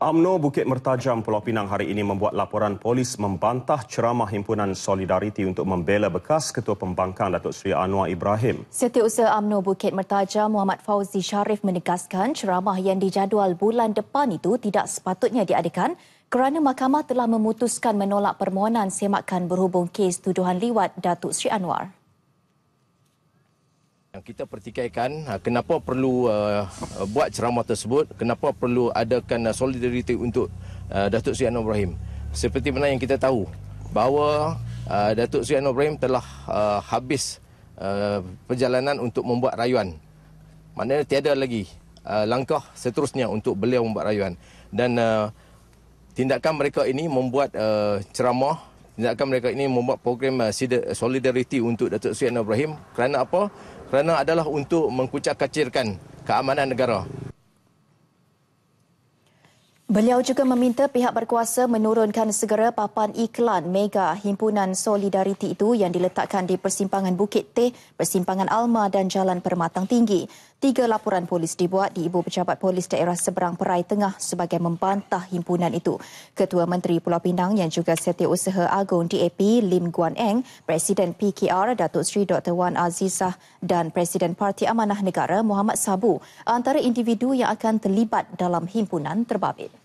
Amno Bukit Mertajam Pulau Pinang hari ini membuat laporan polis membantah ceramah himpunan Solidariti untuk membela bekas Ketua Pembangkang Datuk Seri Anwar Ibrahim. Setiausaha Amno Bukit Mertajam Muhammad Fauzi Sharif menegaskan ceramah yang dijadual bulan depan itu tidak sepatutnya diadakan kerana mahkamah telah memutuskan menolak permohonan semakan berhubung kes tuduhan liwat Datuk Seri Anwar. Yang kita pertikaikan ha, kenapa perlu uh, uh, buat ceramah tersebut, kenapa perlu adakan uh, solidariti untuk Datuk Sri Anwar Ibrahim. Seperti mana yang kita tahu bahawa Datuk Sri Anwar Ibrahim telah habis perjalanan untuk membuat rayuan. Maknanya tiada lagi langkah seterusnya untuk beliau membuat rayuan. Dan tindakan mereka ini membuat ceramah tindakan mereka ini membuat program solidariti untuk Datuk Sri Anwar Ibrahim kerana apa? kerana adalah untuk mengkucak kacirkan keamanan negara. Beliau juga meminta pihak berkuasa menurunkan segera papan iklan mega himpunan solidariti itu yang diletakkan di persimpangan Bukit Teh, persimpangan Alma dan Jalan Permatang Tinggi. Tiga laporan polis dibuat di Ibu Pejabat Polis Daerah Seberang Perai Tengah sebagai membantah himpunan itu. Ketua Menteri Pulau Pinang yang juga Setiausaha Agong DAP Lim Guan Eng, Presiden PKR Datuk Seri Dr. Wan Azizah dan Presiden Parti Amanah Negara Muhammad Sabu antara individu yang akan terlibat dalam himpunan terbabit.